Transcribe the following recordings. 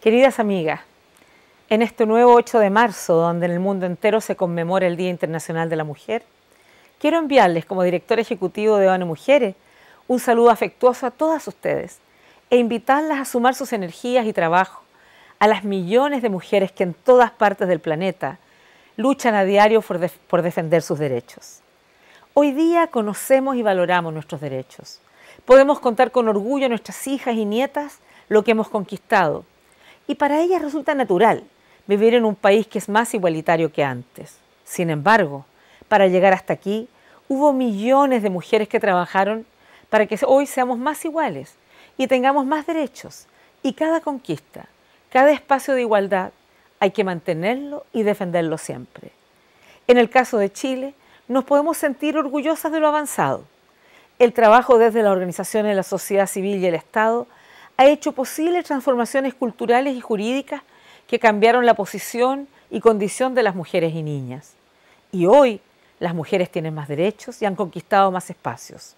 Queridas amigas, en este nuevo 8 de marzo, donde en el mundo entero se conmemora el Día Internacional de la Mujer, quiero enviarles como director ejecutivo de ONU Mujeres un saludo afectuoso a todas ustedes e invitarlas a sumar sus energías y trabajo a las millones de mujeres que en todas partes del planeta luchan a diario por, por defender sus derechos. Hoy día conocemos y valoramos nuestros derechos. Podemos contar con orgullo a nuestras hijas y nietas lo que hemos conquistado y para ellas resulta natural vivir en un país que es más igualitario que antes. Sin embargo, para llegar hasta aquí, hubo millones de mujeres que trabajaron para que hoy seamos más iguales y tengamos más derechos. Y cada conquista, cada espacio de igualdad, hay que mantenerlo y defenderlo siempre. En el caso de Chile, nos podemos sentir orgullosas de lo avanzado. El trabajo desde la Organización de la sociedad civil y el Estado ha hecho posibles transformaciones culturales y jurídicas que cambiaron la posición y condición de las mujeres y niñas. Y hoy las mujeres tienen más derechos y han conquistado más espacios.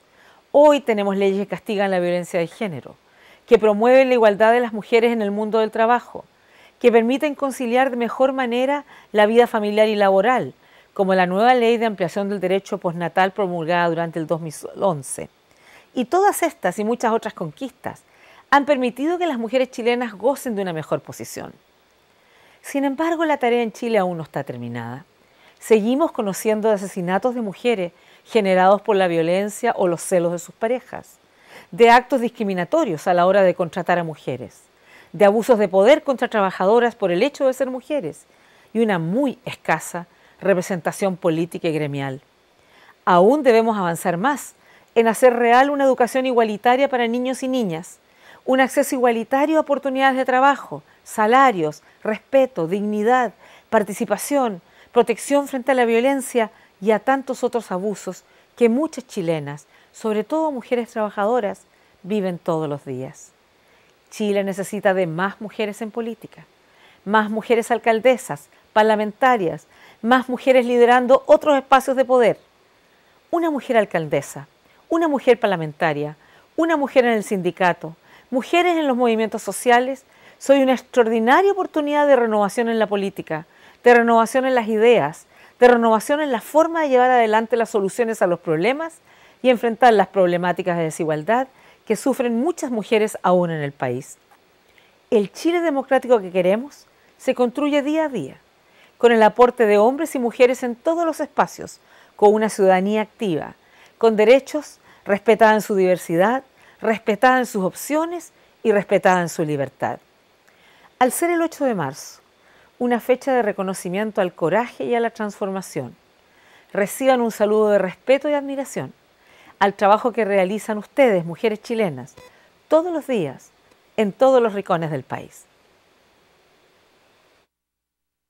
Hoy tenemos leyes que castigan la violencia de género, que promueven la igualdad de las mujeres en el mundo del trabajo, que permiten conciliar de mejor manera la vida familiar y laboral, como la nueva ley de ampliación del derecho postnatal promulgada durante el 2011. Y todas estas y muchas otras conquistas han permitido que las mujeres chilenas gocen de una mejor posición. Sin embargo, la tarea en Chile aún no está terminada. Seguimos conociendo de asesinatos de mujeres generados por la violencia o los celos de sus parejas, de actos discriminatorios a la hora de contratar a mujeres, de abusos de poder contra trabajadoras por el hecho de ser mujeres y una muy escasa representación política y gremial. Aún debemos avanzar más en hacer real una educación igualitaria para niños y niñas un acceso igualitario a oportunidades de trabajo, salarios, respeto, dignidad, participación, protección frente a la violencia y a tantos otros abusos que muchas chilenas, sobre todo mujeres trabajadoras, viven todos los días. Chile necesita de más mujeres en política, más mujeres alcaldesas, parlamentarias, más mujeres liderando otros espacios de poder. Una mujer alcaldesa, una mujer parlamentaria, una mujer en el sindicato, mujeres en los movimientos sociales, soy una extraordinaria oportunidad de renovación en la política, de renovación en las ideas, de renovación en la forma de llevar adelante las soluciones a los problemas y enfrentar las problemáticas de desigualdad que sufren muchas mujeres aún en el país. El Chile democrático que queremos se construye día a día, con el aporte de hombres y mujeres en todos los espacios, con una ciudadanía activa, con derechos respetada en su diversidad respetada en sus opciones y respetada en su libertad. Al ser el 8 de marzo, una fecha de reconocimiento al coraje y a la transformación, reciban un saludo de respeto y admiración al trabajo que realizan ustedes, mujeres chilenas, todos los días, en todos los rincones del país.